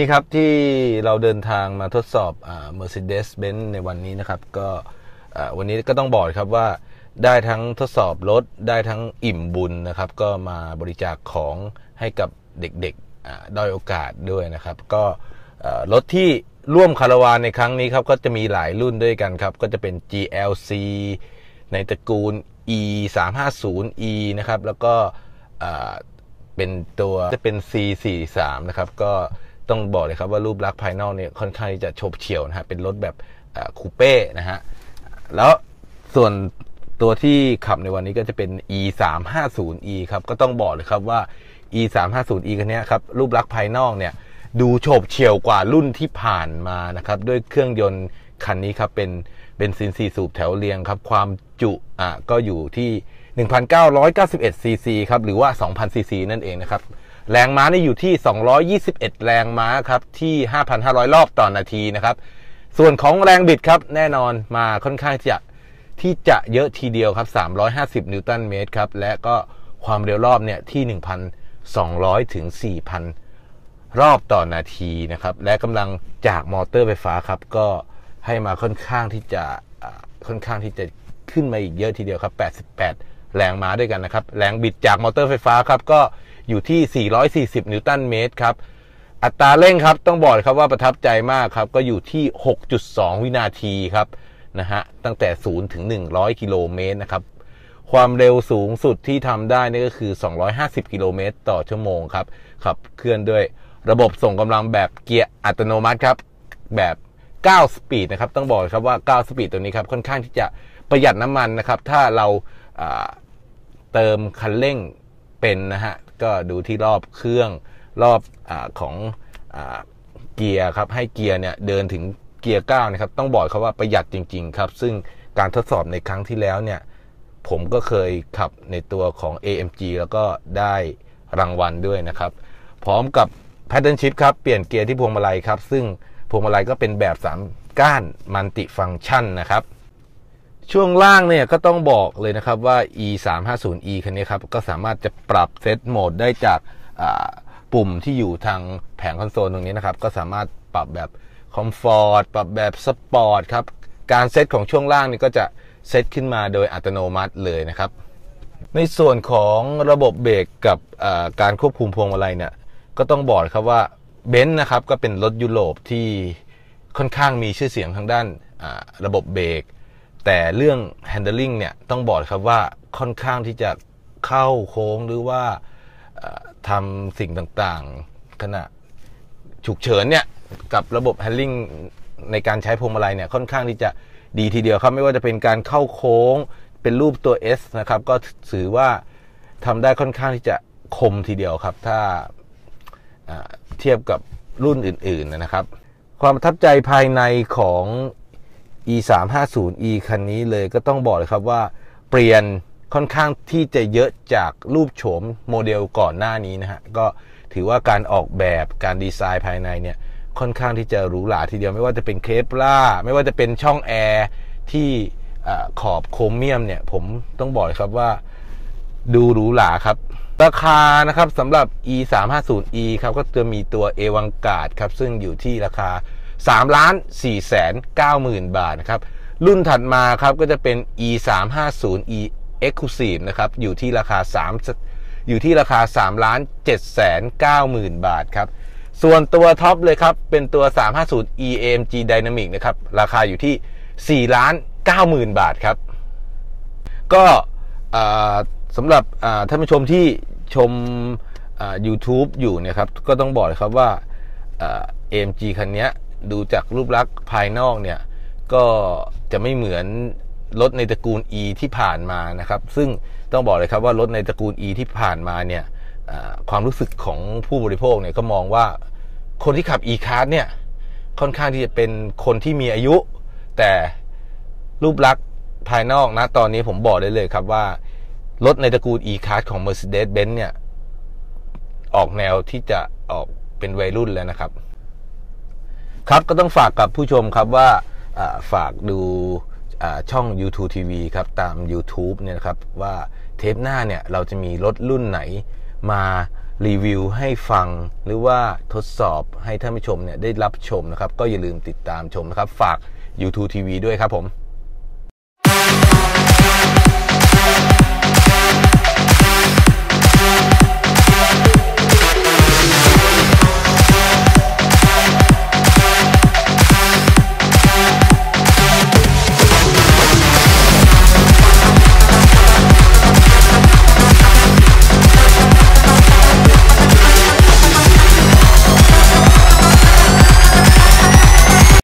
นี้ครับที่เราเดินทางมาทดสอบอ Mercedes-Benz ในวันนี้นะครับ ก็วันนี้ก็ต้องบอกครับว่าได้ทั้งทดสอบรถ ได้ทั้งอิ่มบุญนะครับ ก็มาบริจาคของให้กับเด็กๆด้อยโอกาสด้วยนะครับ ก็รถที่ร่วมคาราวานในครั้งนี้ครับ ก็จะมีหลายรุ่นด้วยกันครับ ก็จะเป็น GLC ในตระกูล E 3 5 0 E นะครับ แล้วก็เป็นตัวจะเป็น C 4 3นะครับก็ต้องบอกเลยครับว่ารูปลักษณ์ภายนอกเนี่ยค่อนข้างจะโฉบเฉี่ยวนะฮะเป็นรถแบบคูเป้นะฮะแล้วส่วนตัวที่ขับในวันนี้ก็จะเป็น e 3 5 0 e ครับก็ต้องบอกเลยครับว่า e 3 5 0 e คันนี้ครับรูปลักษณ์ภายนอกเนี่ยดูโฉบเฉี่ยวกว่ารุ่นที่ผ่านมานะครับด้วยเครื่องยนต์คันนี้ครับเป็นเป็นซินซีสูบแถวเรียงครับ ความจุอ่ะก็อยู่ที่1,991ซีซีครับหรือว่า 2,000ซีซีนั่นเองนะครับแรงม้านี่อยู่ที่ 221 แรงม้าครับ ที่ 5,500 รอบต่อนาทีนะครับ ส่วนของแรงบิดครับแน่นอนมาค่อนข้างจะที่จะเยอะทีเดียวครับ350นิวตันเมตรครับ และก็ความเร็วรอบเนี่ยที่1,200ถึง4,000 รอบต่อนาทีนะครับ และกำลังจากมอเตอร์ไฟฟ้าครับ ก็ให้มาค่อนข้างที่จะค่อนข้างที่จะขึ้นมาอีกเยอะทีเดียวครับ 88 แรงม้าด้วยกันนะครับ แรงบิดจากมอเตอร์ไฟฟ้าครับก็อยู่ที่ 440 นิวตันเมตรครับ อัตราเร่งครับ ต้องบอกครับว่าประทับใจมากครับ ก็อยู่ที่ 6.2 วินาทีครับ นะฮะ ตั้งแต่ 0 ถึง 100กิโลเมตรนะครับ ความเร็วสูงสุดที่ทำได้นี่ก็คือ 250 กิโลเมตรต่อชั่วโมงครับ ขับเคลื่อนด้วยระบบส่งกำลังแบบเกียร์อัตโนมัติครับ แบบ 9 สปีดนะครับ ต้องบอกครับว่า 9 สปีดตัวนี้ครับ ค่อนข้างที่จะประหยัดน้ำมันนะครับ ถ้าเราเติมคันเร่งเป็นนะฮะก็ดูที่รอบเครื่องรอบอของอเกียร์ครับ ให้เกียร์เนี่ยเดินถึงเกียร์เก้านะครับ ต้องบอกเขาว่าประหยัดจริงๆครับ ซึ่งการทดสอบในครั้งที่แล้วเนี่ย ผมก็เคยขับในตัวของ AMG แล้วก็ได้รางวัลด้วยนะครับ พร้อมกับ p a t t e r n Shift ครับเปลี่ยนเกียร์ที่พวงมาลัยครับ ซึ่งพวงมาลัยก็เป็นแบบ3ก้านมันติฟังก์ชันนะครับช่วงล่างเนี่ยก็ต้องบอกเลยนะครับว่า e 3 5 0 e คันนี้ครับก็สามารถจะปรับเซตโหมดได้จากปุ่มที่อยู่ทางแผงคอนโซลตรงนี้นะครับก็สามารถปรับแบบคอมฟอร์ตปรับแบบสปอร์ตครับการเซตของช่วงล่างนี่ก็จะเซตขึ้นมาโดยอัตโนมัติเลยนะครับ ในส่วนของระบบเบรกกับการควบคุมพวงมาลัยเนี่ยก็ต้องบอกครับว่าเบนซ์นะครับก็เป็นรถยุโรปที่ค่อนข้างมีชื่อเสียงทางด้านระบบเบรกแต่เรื่อง handling เนี่ยต้องบอกครับว่าค่อนข้างที่จะเข้าโค้งหรือว่าทำสิ่งต่างๆ ขณะฉุกเฉินเนี่ยกับระบบ handling ในการใช้พวงมาลัยเนี่ยค่อนข้างที่จะดีทีเดียวครับไม่ว่าจะเป็นการเข้าโค้งเป็นรูปตัว S นะครับก็ถือว่าทำได้ค่อนข้างที่จะคมทีเดียวครับถ้าเทียบกับรุ่นอื่นๆนะครับ ความประทับใจภายในของ e 3 5 0 e คันนี้เลยก็ต้องบอกเลยครับว่าเปลี่ยนค่อนข้างที่จะเยอะจากรูปโฉมโมเดลก่อนหน้านี้นะฮะก็ถือว่าการออกแบบการดีไซน์ภายในเนี่ยค่อนข้างที่จะหรูหราทีเดียวไม่ว่าจะเป็นเคปล่าไม่ว่าจะเป็นช่องแอร์ที่ขอบโครเมียมเนี่ยผมต้องบอกครับว่าดูหรูหราครับราคานะครับสำหรับ e 3 5 0 e ครับก็จะมีตัวเอวังกาดครับซึ่งอยู่ที่ราคา3ล้าน4แสน9หมื่นบาทนะครับ รุ่นถัดมาครับก็จะเป็น e 3 5 0 e exclusive นะครับ อยู่ที่ราคา3อยู่ที่ราคา3ล้าน7แสน9หมื่นบาทครับ ส่วนตัวท็อปเลยครับ เป็นตัว 350 e AMG Dynamic นะครับ ราคาอยู่ที่4ล้าน9หมื่นบาทครับ ก็สำหรับท่านผู้ชมที่ชม YouTube อยู่เนี่ยครับ ก็ต้องบอกเลยครับว่า AMG คันนี้ดูจากรูปลักษณ์ภายนอกเนี่ยก็จะไม่เหมือนรถในตระกูล E ที่ผ่านมานะครับ ซึ่งต้องบอกเลยครับว่ารถในตระกูล E ที่ผ่านมาเนี่ยความรู้สึกของผู้บริโภคเนี่ยก็มองว่าคนที่ขับ e-card เนี่ยค่อนข้างที่จะเป็นคนที่มีอายุ แต่รูปลักษณ์ภายนอกนะตอนนี้ผมบอกได้เลยครับว่า รถในตระกูล e-card ของ Mercedes-Benz เนี่ยออกแนวที่จะออกเป็นวัยรุ่นแล้วนะครับครับก็ต้องฝากกับผู้ชมครับว่าฝากดูช่อง YouTube TV ครับตาม YouTube เนี่ยครับว่าเทปหน้าเนี่ยเราจะมีรถรุ่นไหนมารีวิวให้ฟัง หรือว่าทดสอบให้ท่านผู้ชมเนี่ยได้รับชมนะครับ ก็อย่าลืมติดตามชมนะครับ ฝาก YouTube TV ด้วยครับผม